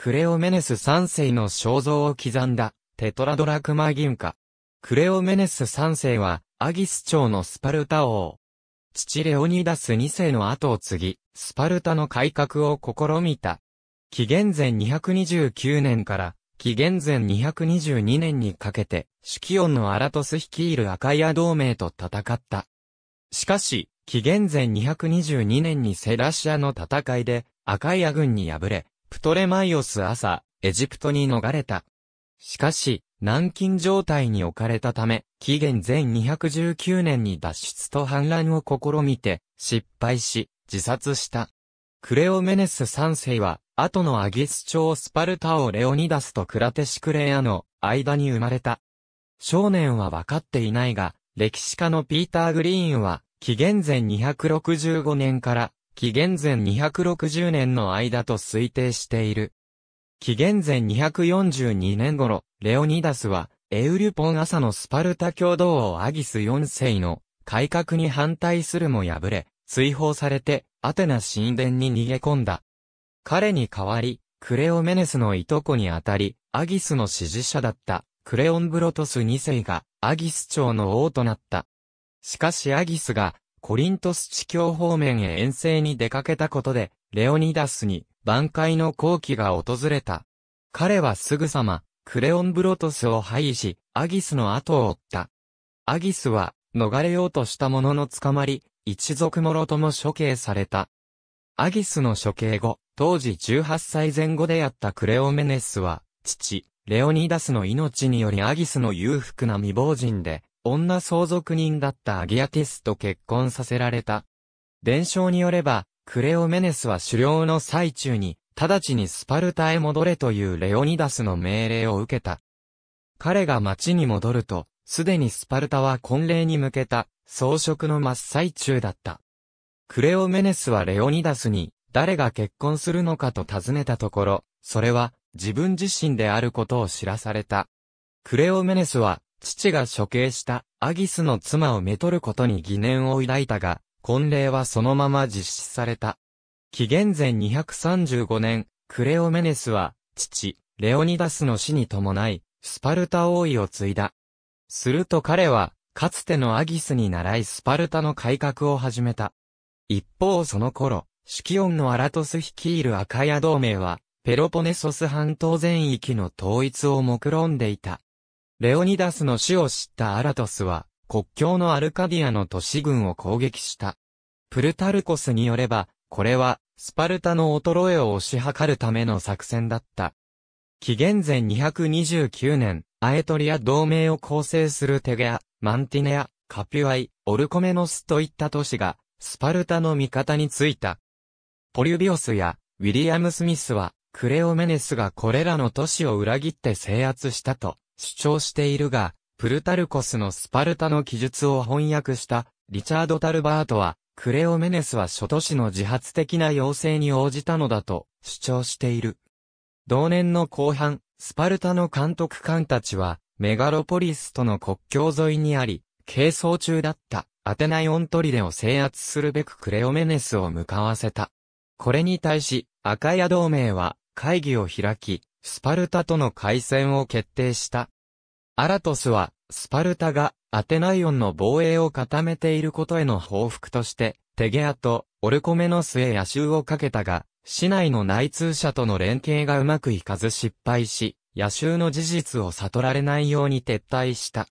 クレオメネス3世の肖像を刻んだ、テトラドラクマ銀貨。クレオメネス3世は、アギス朝のスパルタ王。父レオニダス2世の後を継ぎ、スパルタの改革を試みた。紀元前229年から、紀元前222年にかけて、シキオンのアラトス率いるアカイア同盟と戦った。しかし、紀元前222年にセラシアの戦いで、アカイア軍に敗れ、プトレマイオス朝、エジプトに逃れた。しかし、軟禁状態に置かれたため、紀元前219年に脱出と反乱を試みて、失敗し、自殺した。クレオメネス3世は、後のアギス朝スパルタ王レオニダスとクラテシクレアの間に生まれた。少年は分かっていないが、歴史家のピーター・グリーンは、紀元前265年から紀元前260年の間と推定している。紀元前242年頃、レオニダスは、エウリュポン朝のスパルタ共同王アギス4世の改革に反対するも敗れ、追放されて、アテナ神殿に逃げ込んだ。彼に代わり、クレオメネスのいとこにあたり、アギスの支持者だったクレオンブロトス2世がアギス朝の王となった。しかしアギスがコリントス地境方面へ遠征に出かけたことで、レオニダスに挽回の好機が訪れた。彼はすぐさま、クレオンブロトスを廃し、アギスの後を追った。アギスは、逃れようとしたものの捕まり、一族もろとも処刑された。アギスの処刑後、当時18歳前後であったクレオメネスは、父、レオニダスの命によりアギスの裕福な未亡人で、女相続人だったアギアティスと結婚させられた。伝承によれば、クレオメネスは狩猟の最中に、直ちにスパルタへ戻れというレオニダスの命令を受けた。彼が町に戻ると、すでにスパルタは婚礼に向けた装飾の真っ最中だった。クレオメネスはレオニダスに誰が結婚するのかと尋ねたところ、それは自分自身であることを知らされた。クレオメネスは父が処刑したアギスの妻をめとることに疑念を抱いたが、婚礼はそのまま実施された。紀元前235年、クレオメネスは、父、レオニダスの死に伴い、スパルタ王位を継いだ。すると彼は、かつてのアギスに習いスパルタの改革を始めた。一方その頃、シキオンのアラトス率いるアカヤ同盟は、ペロポネソス半島全域の統一を目論んでいた。レオニダスの死を知ったアラトスは、国境のアルカディアの都市軍を攻撃した。プルタルコスによれば、これは、スパルタの衰えを押し量るための作戦だった。紀元前229年、アエトリア同盟を構成するテゲア、マンティネア、カピュアイ、オルコメノスといった都市が、スパルタの味方についた。ポリュビオスや、ウィリアム・スミスは、クレオメネスがこれらの都市を裏切って制圧したと主張しているが、プルタルコスのスパルタの記述を翻訳したリチャード・タルバートは、クレオメネスは諸都市の自発的な要請に応じたのだと主張している。同年の後半、スパルタの監督官たちは、メガロポリスとの国境沿いにあり、係争中だったアテナイオントリデを制圧するべくクレオメネスを向かわせた。これに対し、アカヤ同盟は会議を開き、スパルタとの開戦を決定した。アラトスは、スパルタがアテナイオンの防衛を固めていることへの報復として、テゲアとオルコメノスへ野襲をかけたが、市内の内通者との連携がうまくいかず失敗し、野襲の事実を悟られないように撤退した。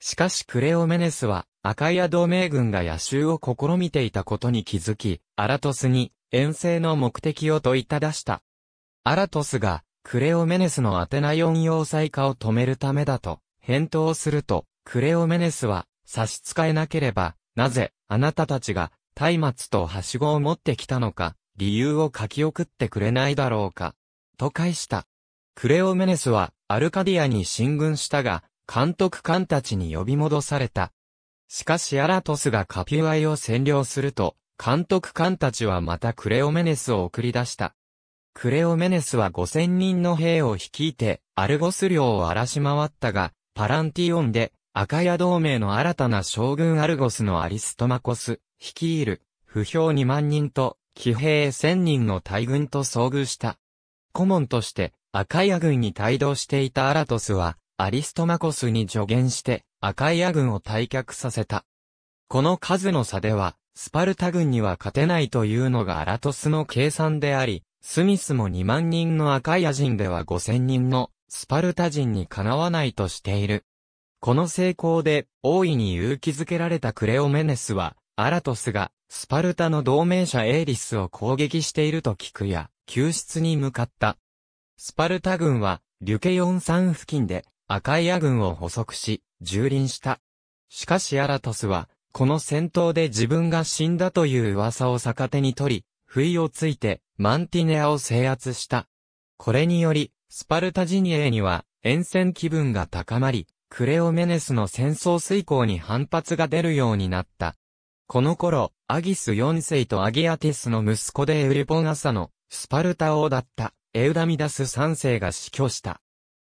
しかしクレオメネスは、アカイア同盟軍が野襲を試みていたことに気づき、アラトスに遠征の目的を問いただした。アラトスがクレオメネスのアテナ四要塞化を止めるためだと、返答すると、クレオメネスは、差し支えなければ、なぜ、あなたたちが、松明とはしごを持ってきたのか、理由を書き送ってくれないだろうか、と返した。クレオメネスは、アルカディアに進軍したが、監督官たちに呼び戻された。しかしアラトスがカピュアイを占領すると、監督官たちはまたクレオメネスを送り出した。クレオメネスは5000人の兵を率いて、アルゴス領を荒らし回ったが、パランティオンで、アカヤ同盟の新たな将軍アルゴスのアリストマコス、率いる、不評2万人と、騎兵1000人の大軍と遭遇した。顧問として、アカイア軍に帯同していたアラトスは、アリストマコスに助言して、アカイア軍を退却させた。この数の差では、スパルタ軍には勝てないというのがアラトスの計算であり、スミスも2万人のアカイア人では5000人のスパルタ人にかなわないとしている。この成功で大いに勇気づけられたクレオメネスは、アラトスがスパルタの同盟者エイリスを攻撃していると聞くや、救出に向かった。スパルタ軍は、リュケヨン山付近で、アカイア軍を捕捉し、蹂躙した。しかしアラトスは、この戦闘で自分が死んだという噂を逆手に取り、不意をついて、マンティネアを制圧した。これにより、スパルタ陣営には、沿線気分が高まり、クレオメネスの戦争遂行に反発が出るようになった。この頃、アギス4世とアギアティスの息子でエウリポンアサの、スパルタ王だった、エウダミダス3世が死去した。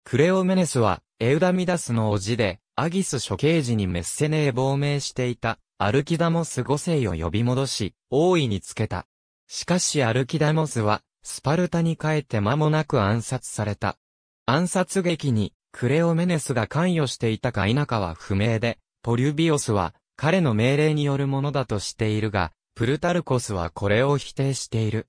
クレオメネスは、エウダミダスの叔父で、アギス処刑時にメッセネへ亡命していた、アルキダモス5世を呼び戻し、王位につけた。しかしアルキダモスは、スパルタに帰って間もなく暗殺された。暗殺劇に、クレオメネスが関与していたか否かは不明で、ポリュビオスは、彼の命令によるものだとしているが、プルタルコスはこれを否定している。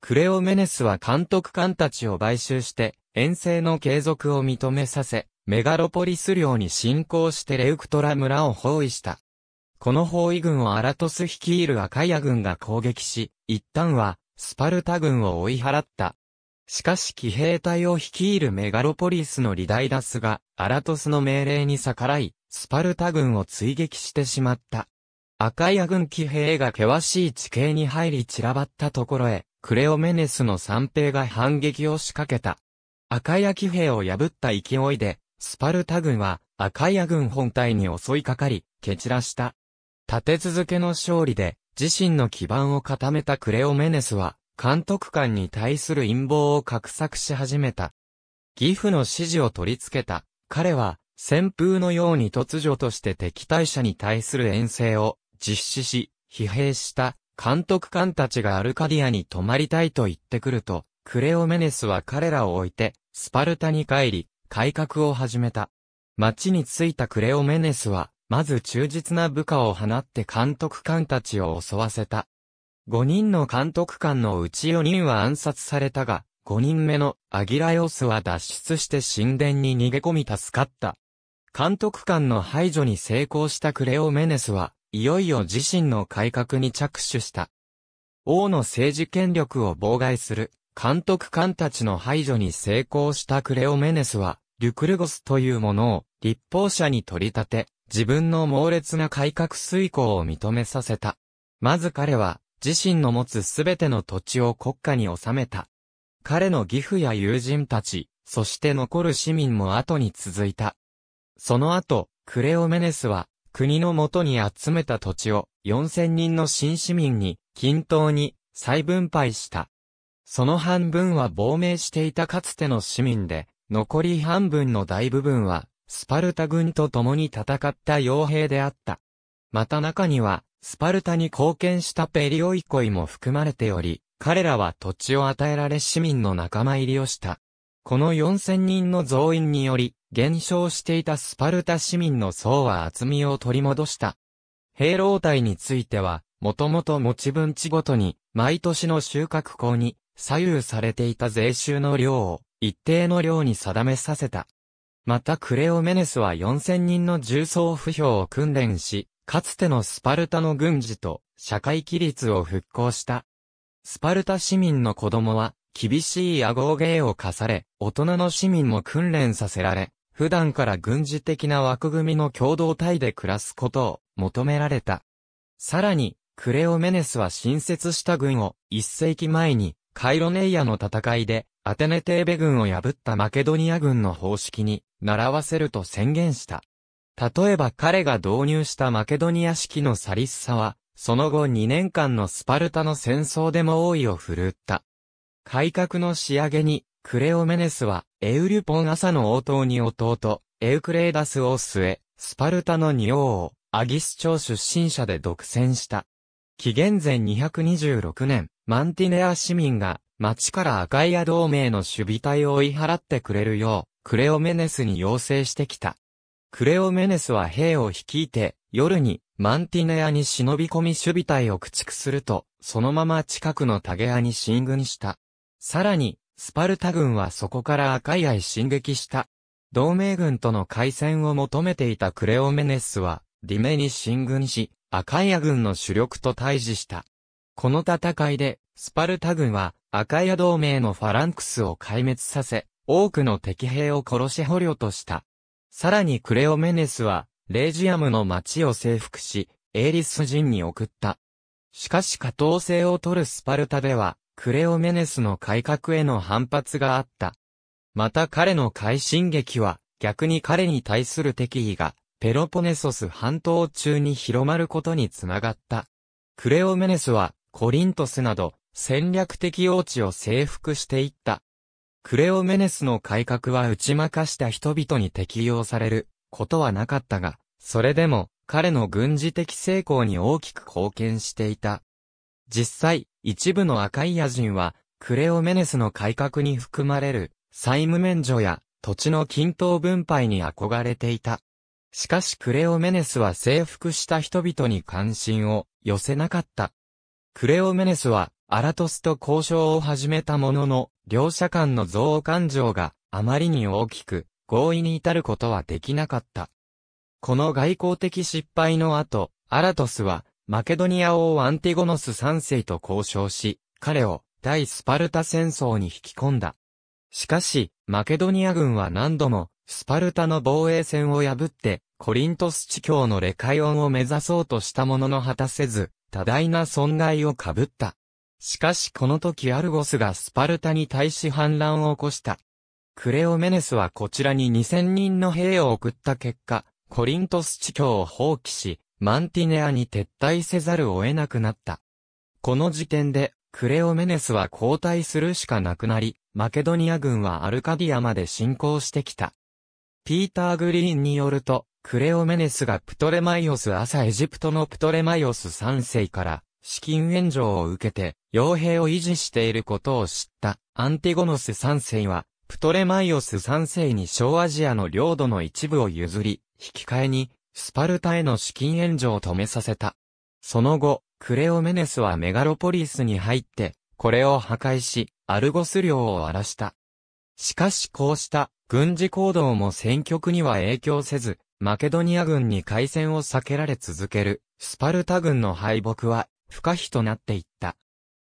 クレオメネスは監督官たちを買収して、遠征の継続を認めさせ、メガロポリス領に侵攻してレウクトラ村を包囲した。この包囲軍をアラトス率いるアカイア軍が攻撃し、一旦はスパルタ軍を追い払った。しかし騎兵隊を率いるメガロポリスのリダイダスが、アラトスの命令に逆らい、スパルタ軍を追撃してしまった。アカイア軍騎兵が険しい地形に入り散らばったところへ、クレオメネスの三兵が反撃を仕掛けた。アカイア騎兵を破った勢いで、スパルタ軍はアカイア軍本体に襲いかかり、蹴散らした。立て続けの勝利で、自身の基盤を固めたクレオメネスは、監督官に対する陰謀を画策し始めた。義父の指示を取り付けた。彼は、旋風のように突如として敵対者に対する遠征を実施し、疲弊した監督官たちがアルカディアに泊まりたいと言ってくると、クレオメネスは彼らを置いて、スパルタに帰り、改革を始めた。町に着いたクレオメネスは、まず忠実な部下を放って監督官たちを襲わせた。5人の監督官のうち4人は暗殺されたが、5人目のアギラヨスは脱出して神殿に逃げ込み助かった。監督官の排除に成功したクレオメネスは、いよいよ自身の改革に着手した。王の政治権力を妨害する監督官たちの排除に成功したクレオメネスは、リュクルゴスというものを立法者に取り立て、自分の猛烈な改革遂行を認めさせた。まず彼は、自身の持つすべての土地を国家に収めた。彼の義父や友人たち、そして残る市民も後に続いた。その後、クレオメネスは、国のもとに集めた土地を4000人の新市民に均等に再分配した。その半分は亡命していたかつての市民で、残り半分の大部分はスパルタ軍と共に戦った傭兵であった。また中には、スパルタに貢献したペリオイコイも含まれており、彼らは土地を与えられ市民の仲間入りをした。この4000人の増員により、減少していたスパルタ市民の層は厚みを取り戻した。兵老隊については、もともと持ち分地ごとに、毎年の収穫校に、左右されていた税収の量を、一定の量に定めさせた。またクレオメネスは4000人の重装不評を訓練し、かつてのスパルタの軍事と社会規律を復興した。スパルタ市民の子供は厳しい顎芸を課され、大人の市民も訓練させられ、普段から軍事的な枠組みの共同体で暮らすことを求められた。さらに、クレオメネスは新設した軍を一世紀前にカイロネイアの戦いでアテネテーベ軍を破ったマケドニア軍の方式に習わせると宣言した。例えば彼が導入したマケドニア式のサリッサは、その後2年間のスパルタの戦争でも王位を振るった。改革の仕上げに、クレオメネスは、エウリュポン朝の応答に弟、エウクレイダスを据え、スパルタの仁王を、アギス朝出身者で独占した。紀元前226年、マンティネア市民が、町から赤いア同盟の守備隊を追い払ってくれるよう、クレオメネスに要請してきた。クレオメネスは兵を率いて、夜にマンティネアに忍び込み守備隊を駆逐すると、そのまま近くのタゲアに進軍した。さらに、スパルタ軍はそこから赤い愛進撃した。同盟軍との海戦を求めていたクレオメネスは、ディメに進軍し、アカイア軍の主力と対峙した。この戦いで、スパルタ軍は、アカイア同盟のファランクスを壊滅させ、多くの敵兵を殺し捕虜とした。さらにクレオメネスは、レージアムの町を征服し、エイリス人に送った。しかし下等性を取るスパルタでは、クレオメネスの改革への反発があった。また彼の快進撃は、逆に彼に対する敵意が、ペロポネソス半島中に広まることにつながった。クレオメネスは、コリントスなど、戦略的用地を征服していった。クレオメネスの改革は打ち負かした人々に適用されることはなかったが、それでも彼の軍事的成功に大きく貢献していた。実際、一部の赤い野人は、クレオメネスの改革に含まれる債務免除や土地の均等分配に憧れていた。しかしクレオメネスは征服した人々に関心を寄せなかった。クレオメネスはアラトスと交渉を始めたものの、両者間の憎悪感情があまりに大きく合意に至ることはできなかった。この外交的失敗の後、アラトスはマケドニア王アンティゴノス3世と交渉し、彼を大スパルタ戦争に引き込んだ。しかし、マケドニア軍は何度もスパルタの防衛線を破って、コリントス地教のレカイオンを目指そうとしたものの果たせず、多大な損害をかぶった。しかしこの時アルゴスがスパルタに対し反乱を起こした。クレオメネスはこちらに2000人の兵を送った結果、コリントス地境を放棄し、マンティネアに撤退せざるを得なくなった。この時点で、クレオメネスは交代するしかなくなり、マケドニア軍はアルカディアまで侵攻してきた。ピーター・グリーンによると、クレオメネスがプトレマイオス朝エジプトのプトレマイオス3世から資金援助を受けて、傭兵を維持していることを知ったアンティゴノス3世は、プトレマイオス3世に小アジアの領土の一部を譲り、引き換えに、スパルタへの資金援助を止めさせた。その後、クレオメネスはメガロポリスに入って、これを破壊し、アルゴス領を荒らした。しかしこうした軍事行動も戦局には影響せず、マケドニア軍に海戦を避けられ続けるスパルタ軍の敗北は不可避となっていった。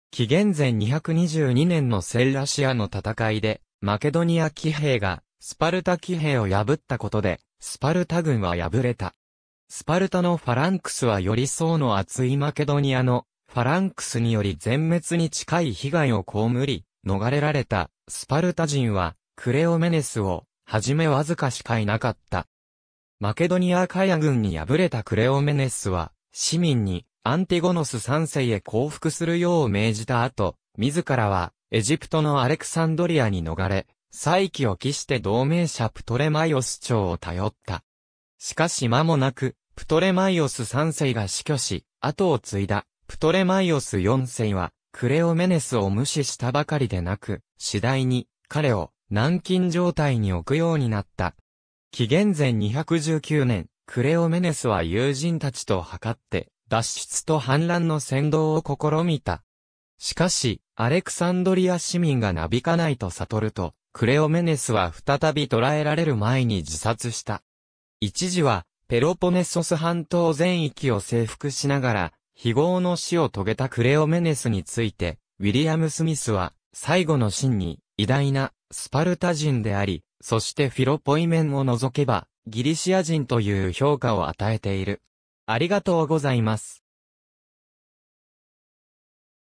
紀元前222年のセルラシアの戦いで、マケドニア騎兵がスパルタ騎兵を破ったことで、スパルタ軍は敗れた。スパルタのファランクスはより層の厚いマケドニアのファランクスにより全滅に近い被害を被り、逃れられたスパルタ人はクレオメネスをはじめわずかしかいなかった。マケドニアカヤ軍に敗れたクレオメネスは市民にアンティゴノス3世へ降伏するよう命じた後、自らはエジプトのアレクサンドリアに逃れ、再起を期して同盟者プトレマイオス朝を頼った。しかし間もなく、プトレマイオス3世が死去し、後を継いだ、プトレマイオス4世は、クレオメネスを無視したばかりでなく、次第に、彼を、軟禁状態に置くようになった。紀元前219年、クレオメネスは友人たちと測って、脱出と反乱の先導を試みた。しかし、アレクサンドリア市民がなびかないと悟ると、クレオメネスは再び捕らえられる前に自殺した。一時は、ペロポネソス半島全域を征服しながら、非合の死を遂げたクレオメネスについて、ウィリアム・スミスは、最後の真に、偉大な、スパルタ人であり、そしてフィロポイメンを除けば、ギリシア人という評価を与えている。ありがとうございます。